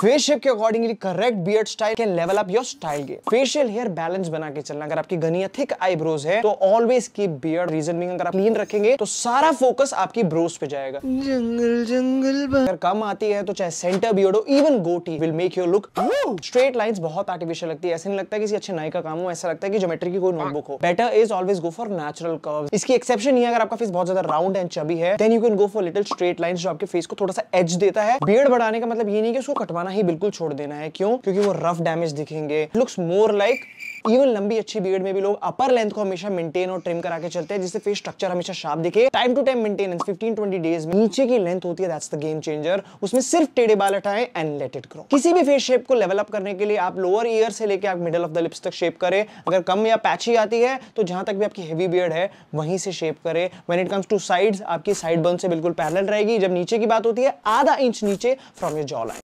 face shape के accordingly correct beard style can level up your style game facial hair balance बना के चलना अगर आपकी घनी थिक आईब्रोज है तो ऑलवेज की बियर्ड रीजन बीइंग अगर आप क्लीन रखेंगे तो सारा फोकस आपकी ब्रोज पे जाएगा जंगल जंगल अगर कम आती है तो चाहे सेंटर बियर्ड हो even goatee will make your look straight line बहुत आर्टिफिशियल लगती है ऐसा नहीं लगता किसी अच्छे नाई का काम हो ऐसा लगता है कि ज्योमेट्री की कोई नोटबुक हो better is always go for natural curve इसकी एक्सेप्शन ही अगर आपका फेस बहुत ज्यादा राउंड एंड चबी है then you can go for little straight line जो आपके फेस को थोड़ा सा एज देता है बियड बढ़ाने का मतलब ये नहीं कि उसको कटवा छुपाना ही बिल्कुल छोड़ देना है क्यों क्योंकि वो रफ डैमेज दिखेंगे लुक्स मोर लाइक इवन लंबी अच्छी बियर्ड में भी लोग अपर लेंथ को हमेशा मेंटेन और ट्रिम करा के चलते हैं जिससे फेस स्ट्रक्चर हमेशा शार्प दिखे time to time maintenance 15 20 days में नीचे की लेंथ होती है दैट्स द गेम चेंजर उसमें सिर्फ टेढ़े बाल हटाएं एंड लेट इट ग्रो किसी भी फेस शेप को लेवल अप करने के लिए आप लोअर ईयर से लेकर आप मिडल ऑफ द लिप्स तक शेप करें अगर कम या पैची आती है तो जहां तक भी आपकी हेवी बियर्ड है वहीं से शेप करें when it comes to sides आपकी साइड बर्न से बिल्कुल पैरेलल रहेगी जब नीचे की बात होती है आधा इंच नीचे फ्रॉम योर जॉ लाइन